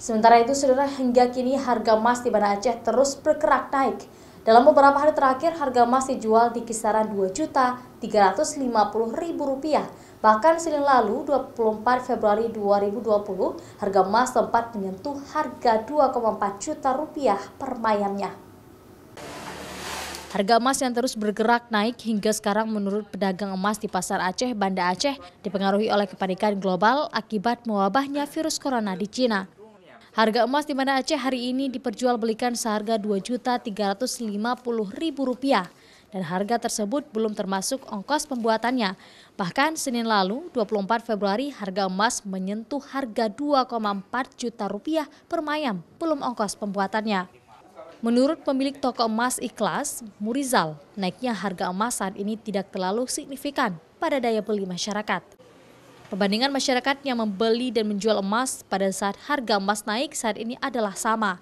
Sementara itu, saudara, hingga kini harga emas di Banda Aceh terus bergerak naik. Dalam beberapa hari terakhir, harga emas dijual di kisaran Rp2.350.000. Bahkan senin lalu, 24 Februari 2020, harga emas sempat menyentuh harga 2,4 juta rupiah per mayamnya. Harga emas yang terus bergerak naik hingga sekarang menurut pedagang emas di Pasar Aceh, Banda Aceh, dipengaruhi oleh kepanikan global akibat mewabahnya virus corona di Cina. Harga emas di mana Aceh hari ini diperjualbelikan seharga Rp2.350.000 dan harga tersebut belum termasuk ongkos pembuatannya. Bahkan Senin lalu, 24 Februari, harga emas menyentuh harga 2,4 juta rupiah per mayam, belum ongkos pembuatannya. Menurut pemilik toko emas Ikhlas, Murizal, naiknya harga emas saat ini tidak terlalu signifikan pada daya beli masyarakat. Perbandingan masyarakat yang membeli dan menjual emas pada saat harga emas naik saat ini adalah sama.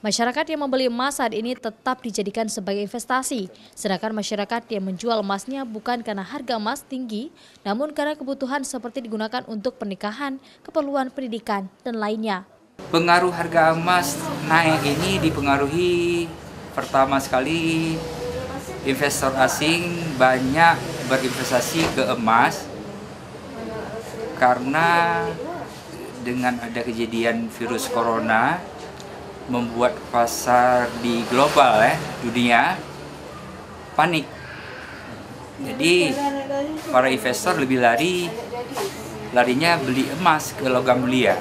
Masyarakat yang membeli emas saat ini tetap dijadikan sebagai investasi, sedangkan masyarakat yang menjual emasnya bukan karena harga emas tinggi, namun karena kebutuhan seperti digunakan untuk pernikahan, keperluan pendidikan, dan lainnya. Pengaruh harga emas naik ini dipengaruhi pertama sekali investor asing banyak berinvestasi ke emas, karena dengan ada kejadian virus corona membuat pasar di global ya dunia panik jadi para investor lebih lari larinya beli emas ke logam mulia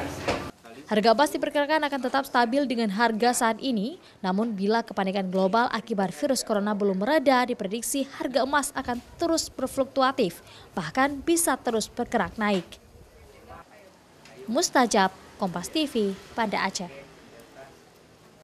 Harga emas diperkirakan akan tetap stabil dengan harga saat ini, namun bila kepanikan global akibat virus corona belum mereda, diprediksi harga emas akan terus berfluktuatif, bahkan bisa terus bergerak naik. Mustajab, Kompas TV, Banda Aceh.